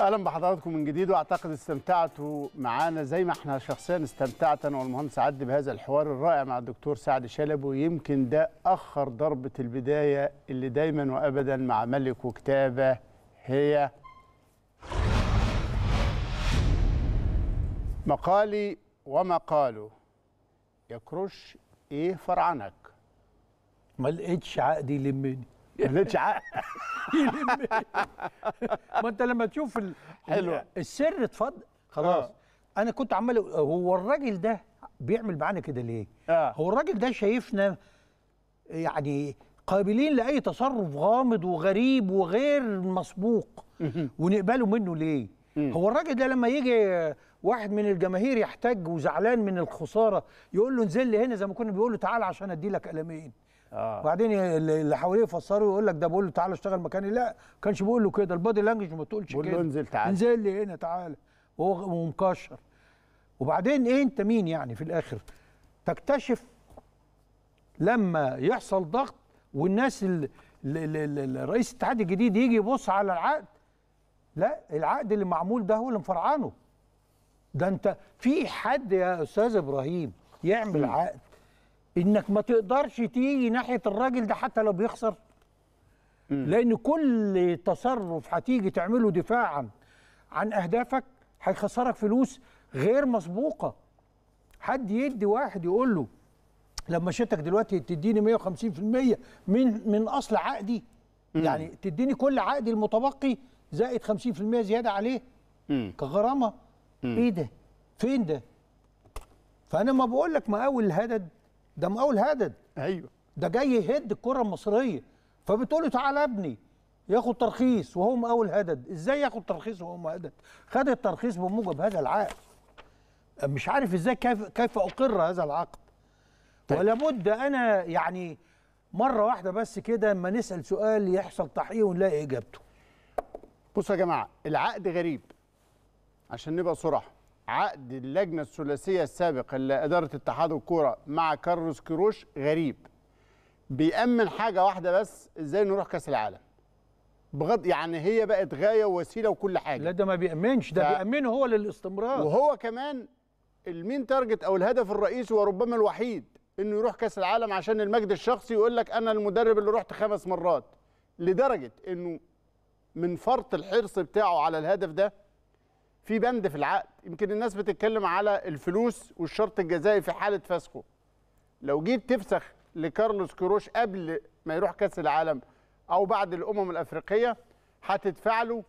اهلا بحضراتكم من جديد واعتقد استمتعتوا معانا زي ما احنا شخصيا استمتعت انا والمهندس عدلي بهذا الحوار الرائع مع الدكتور سعد شلبي ويمكن ده اخر ضربه البدايه اللي دايما وابدا مع ملك وكتابه هي مقالي وما قالوا يكرش ايه فرعنك ما لقيتش عقدي يلمني ملتش عقل ما انت لما تشوف ال... حلو السر اتفضل خلاص آه. انا كنت عمال هو الراجل ده بيعمل معانا كده ليه؟ آه. هو الراجل ده شايفنا يعني قابلين لاي تصرف غامض وغريب وغير مسبوق ونقبله منه ليه؟ هو الراجل ده لما يجي واحد من الجماهير يحتاج وزعلان من الخساره يقول له انزل لي هنا زي ما كنا بيقول له تعالى عشان ادي لك قلمين آه. وبعدين اللي حواليه يفسروا يقول لك ده بقول له تعالى اشتغل مكاني لا ما كانش بيقول له كده البادي لانجوج ما تقولش كده بيقول له انزل تعالى انزل لي هنا تعالى وهو مكشر وبعدين ايه انت مين يعني في الاخر تكتشف لما يحصل ضغط والناس رئيس الاتحاد الجديد يجي يبص على العقد لا العقد اللي معمول ده هو اللي مفرعنه ده انت في حد يا استاذ ابراهيم يعمل عقد انك ما تقدرش تيجي ناحيه الراجل ده حتى لو بيخسر مم. لان كل تصرف هتيجي تعمله دفاعا عن اهدافك هيخسرك فلوس غير مسبوقه حد يدي واحد يقول له لما شتك دلوقتي تديني 150% من من اصل عقدي مم. يعني تديني كل عقدي المتبقي زائد 50% زياده عليه مم. كغرامه ايه ده فين ده فانا ما بقول لك مقاول هدد ده مقاول هدد ايوه ده جاي يهد الكره المصريه فبتقول له تعالى يا ابني ياخد ترخيص وهو مقاول هدد ازاي ياخد ترخيص وهو مهدد خد الترخيص بموجب هذا العقد مش عارف ازاي كيف كيف اقر هذا العقد طيب. ولابد انا يعني مره واحده بس كده اما نسال سؤال يحصل تحقيق ونلاقي اجابته بصوا يا جماعه العقد غريب عشان نبقى صراحه عقد اللجنه الثلاثيه السابقه اللي اداره اتحاد الكوره مع كارلوس كيروش غريب بيأمن حاجه واحده بس ازاي نروح كاس العالم بغض يعني هي بقت غايه ووسيله وكل حاجه لا ده ما بيأمنش ده ف... بيأمنه هو للاستمرار وهو كمان المين تارجت او الهدف الرئيسي وربما الوحيد انه يروح كاس العالم عشان المجد الشخصي يقول لك انا المدرب اللي رحت خمس مرات لدرجه انه من فرط الحرص بتاعه على الهدف ده في بند في العقد يمكن الناس بتتكلم على الفلوس والشرط الجزائي في حاله فسخه لو جيت تفسخ لكارلوس كروش قبل ما يروح كاس العالم او بعد الامم الافريقيه هتدفع له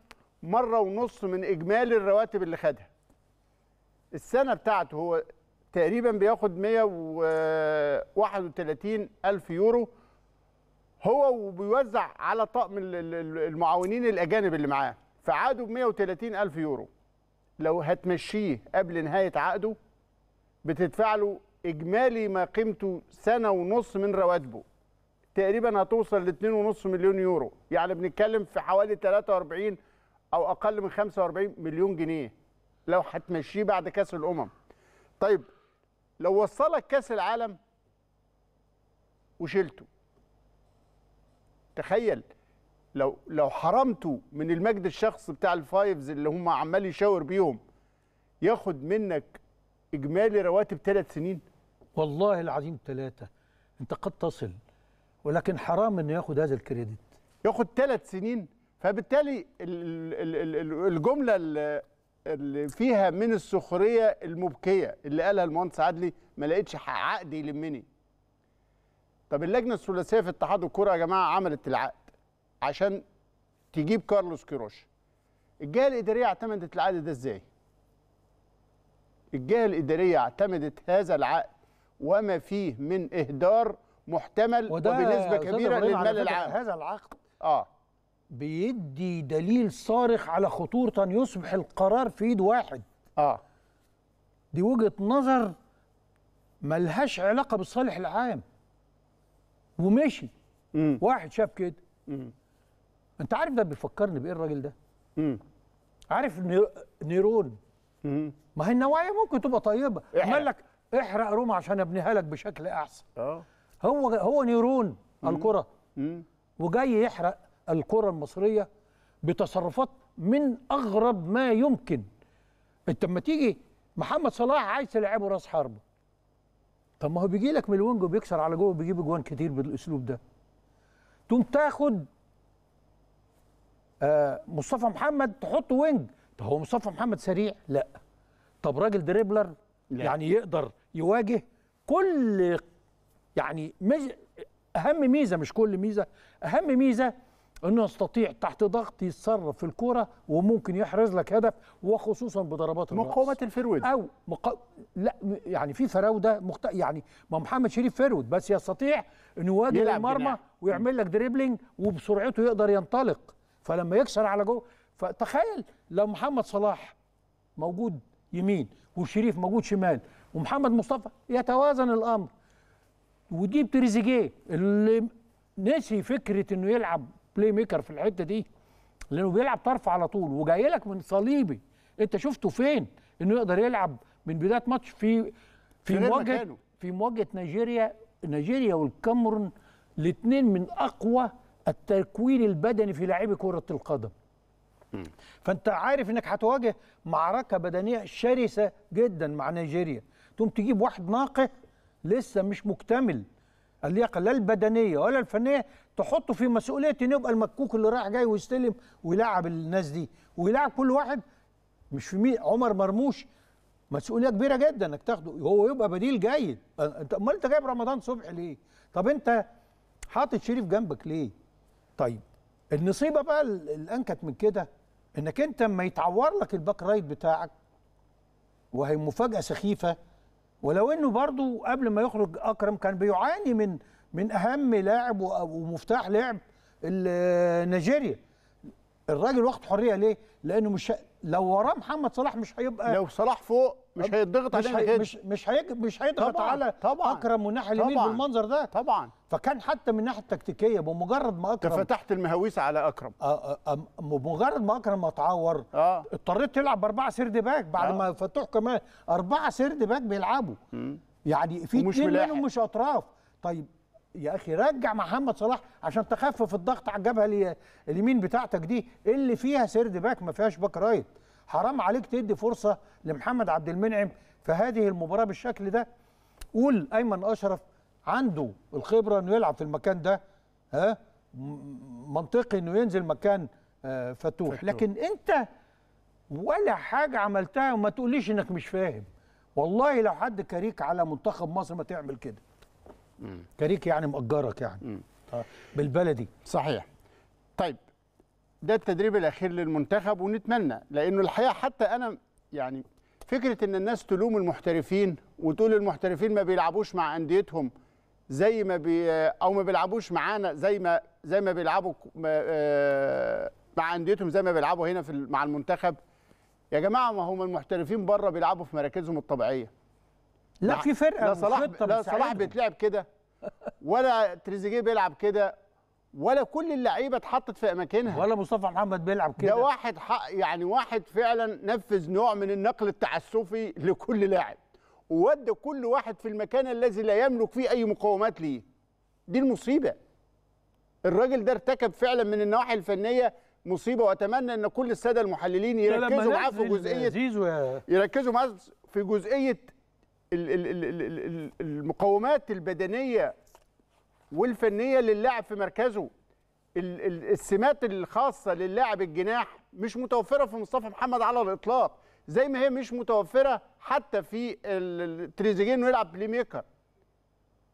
مره ونص من اجمالي الرواتب اللي خدها السنه بتاعته هو تقريبا بياخد 131 الف يورو هو وبيوزع على طقم المعاونين الاجانب اللي معاه فعادوا ب 130 الف يورو لو هتمشيه قبل نهايه عقده بتدفع له اجمالي ما قيمته سنه ونص من رواتبه تقريبا هتوصل ل 2.5 مليون يورو يعني بنتكلم في حوالي 43 او اقل من 45 مليون جنيه لو هتمشيه بعد كاس الامم طيب لو وصلك كاس العالم وشلته تخيل لو لو حرمته من المجد الشخص بتاع الفايفز اللي هم عمال يشاور بيهم ياخد منك اجمالي رواتب ثلاث سنين والله العظيم ثلاثه انت قد تصل ولكن حرام انه ياخد هذا الكريدت ياخد ثلاث سنين فبالتالي الجمله اللي فيها من السخريه المبكيه اللي قالها المهندس عدلي ما لقيتش عقد يلمني طب اللجنه الثلاثيه في اتحاد الكوره يا جماعه عملت العقد عشان تجيب كارلوس كيروش الجهه الاداريه اعتمدت العقد ده ازاي الجهه الاداريه اعتمدت هذا العقد وما فيه من اهدار محتمل وبنسبه كبيره للمال العام هذا العقد اه بيدي دليل صارخ على خطورة أن يصبح القرار في إيد واحد آه دي وجهة نظر ملهاش علاقة بالصالح العام ومشي مم. واحد شاف كده مم. انت عارف ده بيفكرني بايه الراجل ده امم عارف نيرون امم ما هي النوايا ممكن تبقى طيبه قال لك احرق روما عشان ابنيها لك بشكل احسن اه هو هو نيرون الكره امم وجاي يحرق الكره المصريه بتصرفات من اغرب ما يمكن انت لما تيجي محمد صلاح عايز تلعبه راس حربه طب ما هو بيجي لك من الوينج وبيكسر على جوه وبيجيب اجوان كتير بالاسلوب ده تقوم تاخد آه، مصطفى محمد تحطه وينج طب هو مصطفى محمد سريع لا طب راجل دريبلر لا. يعني يقدر يواجه كل يعني مج... اهم ميزه مش كل ميزه اهم ميزه انه يستطيع تحت ضغط يتصرف في الكوره وممكن يحرز لك هدف وخصوصا بضربات الراس مقاومه الفرود او مق... لا يعني في فراوده مخت... يعني ما محمد شريف فرود بس يستطيع انه يواجه المرمى ويعمل لك دريبلينج وبسرعته يقدر ينطلق فلما يكسر على جوه فتخيل لو محمد صلاح موجود يمين وشريف موجود شمال ومحمد مصطفى يتوازن الامر ودي بتريزيجيه اللي نسي فكره انه يلعب بلاي ميكر في الحته دي لانه بيلعب طرف على طول وجاي لك من صليبي انت شفته فين انه يقدر يلعب من بدايه ماتش في في مواجهه في مواجهه نيجيريا نيجيريا والكاميرون الاثنين من اقوى التكوين البدني في لاعبي كره القدم فانت عارف انك هتواجه معركه بدنيه شرسه جدا مع نيجيريا تقوم تجيب واحد ناقه لسه مش مكتمل اللياقه لا البدنيه ولا الفنيه تحطه في مسؤوليه انه يبقى المكوك اللي رايح جاي ويستلم ويلعب الناس دي ويلعب كل واحد مش في مين عمر مرموش مسؤوليه كبيره جدا انك تاخده هو يبقى بديل جيد انت امال انت جايب رمضان صبحي ليه؟ طب انت حاطط شريف جنبك ليه؟ طيب النصيبه بقى الانكت من كده انك انت اما يتعور لك الباك رايت بتاعك وهي مفاجاه سخيفه ولو انه برضه قبل ما يخرج اكرم كان بيعاني من من اهم لاعب ومفتاح لعب نيجيريا الراجل واخد حريه ليه؟ لانه مش لو وراه محمد صلاح مش هيبقى لو صلاح فوق مش هيتضغط على كده مش مش هيج... مش هيضغط على طبعًا اكرم والناحيه اليمين بالمنظر ده طبعا فكان حتى من الناحيه التكتيكيه بمجرد ما اكرم فتحت المهاويس على اكرم بمجرد ما اكرم اتعور آه. اضطريت تلعب باربعه سيرد باك بعد آه. ما فتوح كمان اربعه سيرد باك بيلعبوا يعني في اثنين منهم مش اطراف طيب يا اخي رجع محمد صلاح عشان تخفف الضغط على الجبهه اليمين بتاعتك دي اللي فيها سيرد باك ما فيهاش باك رايت حرام عليك تدي فرصه لمحمد عبد المنعم في هذه المباراه بالشكل ده قول ايمن اشرف عنده الخبره انه يلعب في المكان ده ها منطقي انه ينزل مكان آه، فتوح لكن انت ولا حاجه عملتها وما تقوليش انك مش فاهم والله لو حد كاريك على منتخب مصر ما تعمل كده كاريك يعني مأجرك يعني آه، بالبلدي صحيح طيب ده التدريب الاخير للمنتخب ونتمنى لانه الحقيقه حتى انا يعني فكره ان الناس تلوم المحترفين وتقول المحترفين ما بيلعبوش مع انديتهم زي ما بي او ما بيلعبوش معانا زي ما زي ما بيلعبوا آه، مع انديتهم زي ما بيلعبوا هنا في مع المنتخب يا جماعه ما هم المحترفين بره بيلعبوا في مراكزهم الطبيعيه لا في فرقه لا صلاح لا صلاح بيتلعب كده ولا تريزيجيه بيلعب كده ولا كل اللعيبه اتحطت في اماكنها ولا مصطفى محمد بيلعب كده ده واحد حق يعني واحد فعلا نفذ نوع من النقل التعسفي لكل لاعب وودى كل واحد في المكان الذي لا يملك فيه اي مقومات ليه دي المصيبه الراجل ده ارتكب فعلا من النواحي الفنيه مصيبه واتمنى ان كل الساده المحللين يركزوا معاه في جزئيه يركزوا معاه في جزئيه المقومات البدنيه والفنيه للاعب في مركزه السمات الخاصه للاعب الجناح مش متوفره في مصطفى محمد على الاطلاق زي ما هي مش متوفره حتى في تريزيجيه انه يلعب بلاي ميكر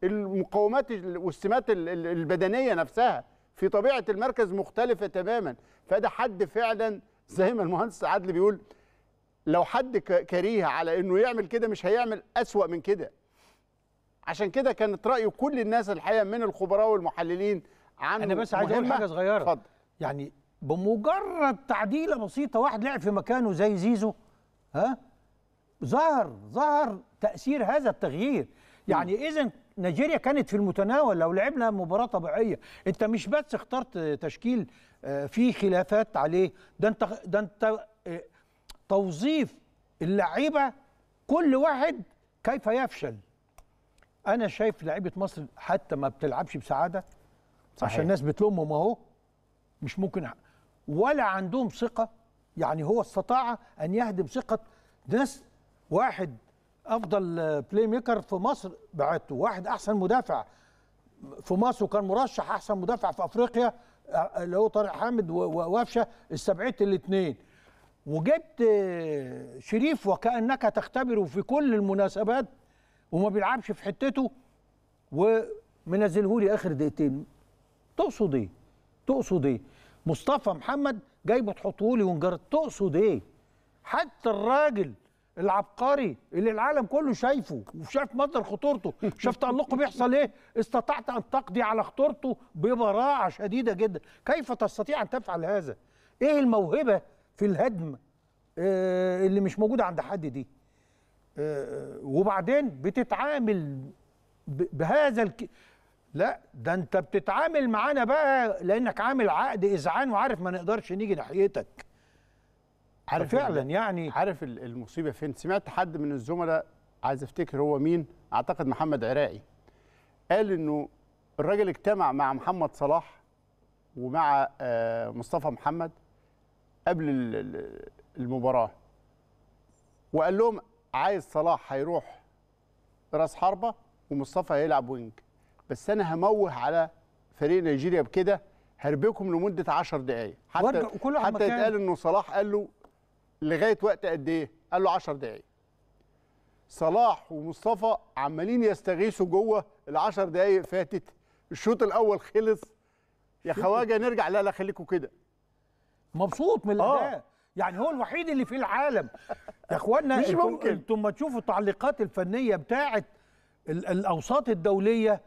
المقومات والسمات البدنيه نفسها في طبيعه المركز مختلفه تماما فده حد فعلا زي ما المهندس عدلي بيقول لو حد كريه على انه يعمل كده مش هيعمل اسوا من كده عشان كده كانت راي كل الناس الحقيقه من الخبراء والمحللين عن انا بس عايز اقول حاجه صغيره فضل. يعني بمجرد تعديله بسيطه واحد لعب في مكانه زي زيزو ها ظهر ظهر تاثير هذا التغيير يعني اذا نيجيريا كانت في المتناول لو لعبنا مباراه طبيعيه انت مش بس اخترت تشكيل آه، فيه خلافات عليه ده انت ده انت آه، توظيف اللعيبه كل واحد كيف يفشل انا شايف لعيبه مصر حتى ما بتلعبش بسعاده صحيح. عشان الناس بتلومهم اهو مش ممكن ولا عندهم ثقه يعني هو استطاع ان يهدم ثقه ناس واحد افضل بلاي ميكر في مصر بعته واحد احسن مدافع في مصر وكان مرشح احسن مدافع في افريقيا آه، اللي هو طارق حامد وقفشه السبعيه الاثنين وجبت شريف وكانك تختبره في كل المناسبات وما بيلعبش في حتته ومنزلهولي اخر دقيقتين تقصد ايه؟ تقصد ايه؟ مصطفى محمد جايبه بتحطهولي ونجرد تقصد ايه؟ حتى الراجل العبقري اللي العالم كله شايفه وشايف مصدر خطورته شاف تألقه بيحصل ايه استطعت ان تقضي على خطورته ببراعة شديدة جدا كيف تستطيع ان تفعل هذا ايه الموهبة في الهدم آه، اللي مش موجودة عند حد دي آه، آه، وبعدين بتتعامل بهذا الك... لا ده انت بتتعامل معانا بقى لانك عامل عقد اذعان وعارف ما نقدرش نيجي ناحيتك عارف فعلا يعني عارف المصيبه فين سمعت حد من الزملاء عايز افتكر هو مين اعتقد محمد عراقي قال انه الراجل اجتمع مع محمد صلاح ومع آه، مصطفى محمد قبل المباراه وقال لهم عايز صلاح هيروح راس حربه ومصطفى هيلعب وينج بس انا هموه على فريق نيجيريا بكده هربكم لمده 10 دقائق حتى حتى يتقال انه صلاح قال له لغايه وقت قد ايه؟ قال له 10 دقائق صلاح ومصطفى عمالين يستغيثوا جوه ال 10 دقائق فاتت الشوط الاول خلص يا خواجه نرجع لا لا خليكم كده مبسوط من الاداء آه. يعني هو الوحيد اللي في العالم يا اخوانا مش ممكن انتم ما تشوفوا التعليقات الفنيه بتاعه الاوساط الدوليه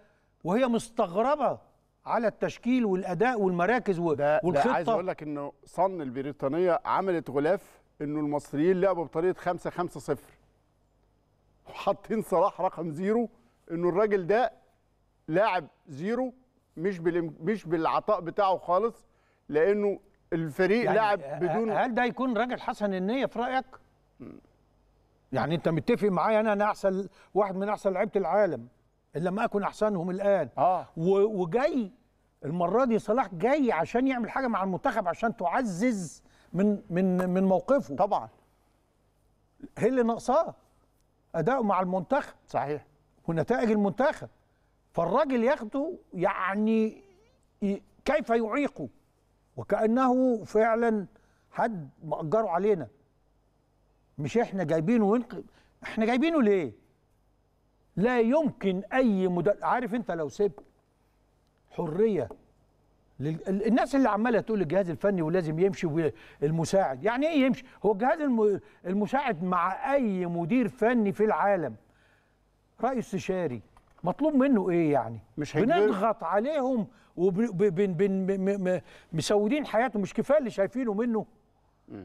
وهي مستغربه على التشكيل والاداء والمراكز ده والخطه ده عايز اقول لك انه صن البريطانيه عملت غلاف انه المصريين لعبوا بطريقه 5 5 0 وحاطين صلاح رقم زيرو انه الراجل ده لاعب زيرو مش مش بالعطاء بتاعه خالص لانه الفريق يعني لاعب بدون هل ده يكون راجل حسن النيه في رايك؟ يعني انت متفق معايا انا انا احسن واحد من احسن لعيبه العالم ان لم اكن احسنهم الان آه. وجاي المره دي صلاح جاي عشان يعمل حاجه مع المنتخب عشان تعزز من من من موقفه طبعا هي اللي ناقصاه اداؤه مع المنتخب صحيح ونتائج المنتخب فالراجل ياخده يعني كيف يعيقه وكانه فعلا حد مأجره علينا مش احنا جايبينه ونق... احنا جايبينه ليه لا يمكن اي مد... عارف انت لو سبت حريه لل... الناس اللي عماله تقول الجهاز الفني ولازم يمشي والمساعد يعني ايه يمشي هو الجهاز الم... المساعد مع اي مدير فني في العالم راي استشاري مطلوب منه ايه يعني مش بنضغط عليهم ومسودين حياتهم مش كفايه اللي شايفينه منه م.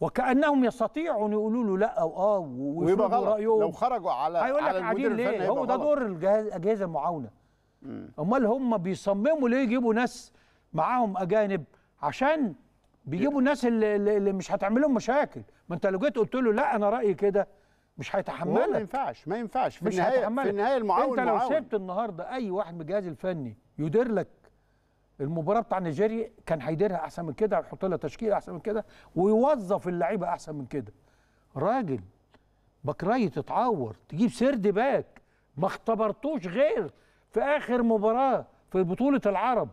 وكانهم يستطيعوا يقولوا له لا او اه ويبقى غلط رأيهم. لو خرجوا على هيقول لك قاعدين ليه هو ده دور الجهاز اجهزه المعاونه امال هم بيصمموا ليه يجيبوا ناس معاهم اجانب عشان بيجيبوا الناس اللي, اللي مش هتعمل لهم مشاكل ما انت لو جيت قلت له لا انا رايي كده مش هيتحملك ما ينفعش ما ينفعش في النهايه في النهايه المعاون انت لو سبت النهارده اي واحد من الجهاز الفني يدير لك المباراه بتاع نيجيريا كان هيديرها احسن من كده هيحط لها تشكيل احسن من كده ويوظف اللعيبه احسن من كده راجل بكراي تتعور تجيب سرد باك ما اختبرتوش غير في اخر مباراه في بطوله العرب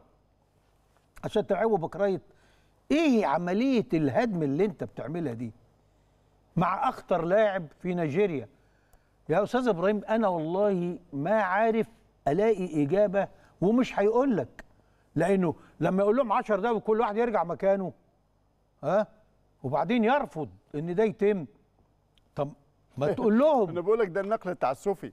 عشان تعوب بكراي ايه عمليه الهدم اللي انت بتعملها دي مع اخطر لاعب في نيجيريا يا استاذ ابراهيم انا والله ما عارف الاقي اجابه ومش هيقول لك لانه لما يقول لهم 10 دقايق وكل واحد يرجع مكانه ها وبعدين يرفض ان ده يتم طب ما تقول لهم انا بقول لك ده النقل التعسفي